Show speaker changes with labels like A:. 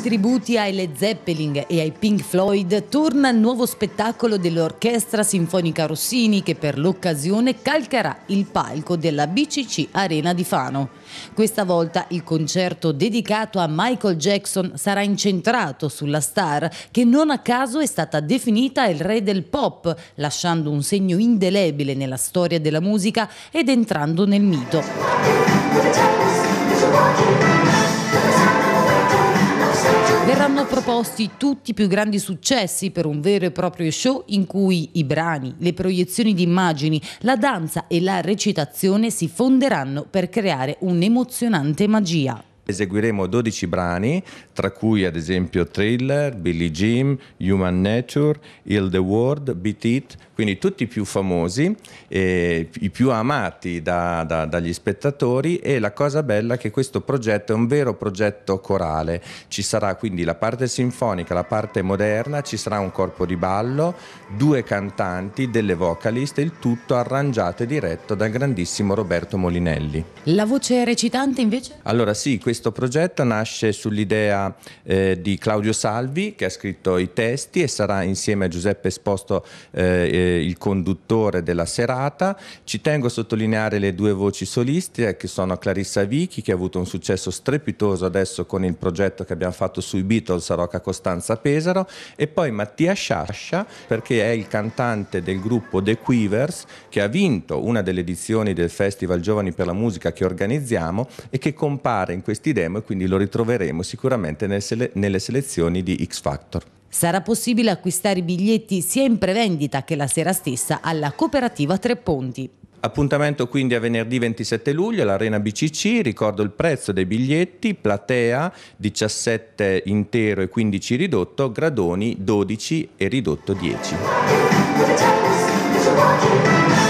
A: tributi ai Led Zeppelin e ai Pink Floyd torna il nuovo spettacolo dell'Orchestra Sinfonica Rossini che per l'occasione calcherà il palco della BCC Arena di Fano. Questa volta il concerto dedicato a Michael Jackson sarà incentrato sulla star che non a caso è stata definita il re del pop, lasciando un segno indelebile nella storia della musica ed entrando nel mito. Verranno proposti tutti i più grandi successi per un vero e proprio show in cui i brani, le proiezioni di immagini, la danza e la recitazione si fonderanno per creare un'emozionante magia.
B: Eseguiremo 12 brani, tra cui ad esempio Thriller, Billie Jim, Human Nature, Il The World, Beat It, quindi tutti i più famosi, eh, i più amati da, da, dagli spettatori e la cosa bella è che questo progetto è un vero progetto corale, ci sarà quindi la parte sinfonica, la parte moderna, ci sarà un corpo di ballo, due cantanti, delle vocalist, il tutto arrangiato e diretto dal grandissimo Roberto Molinelli.
A: La voce recitante invece?
B: Allora sì, questo questo progetto nasce sull'idea eh, di Claudio Salvi che ha scritto i testi e sarà insieme a Giuseppe Esposto eh, eh, il conduttore della serata. Ci tengo a sottolineare le due voci soliste che sono Clarissa Vichi che ha avuto un successo strepitoso adesso con il progetto che abbiamo fatto sui Beatles a Rocca Costanza Pesaro e poi Mattia Sciascia perché è il cantante del gruppo The Quivers che ha vinto una delle edizioni del Festival Giovani per la Musica che organizziamo e che compare in questi assistiremo e quindi lo ritroveremo sicuramente nelle, sele- nelle selezioni di X Factor.
A: Sarà possibile acquistare i biglietti sia in prevendita che la sera stessa alla cooperativa Tre Ponti.
B: Appuntamento quindi a venerdì 27 luglio all'Arena BCC, ricordo il prezzo dei biglietti, platea 17 intero e 15 ridotto, gradoni 12 e ridotto 10.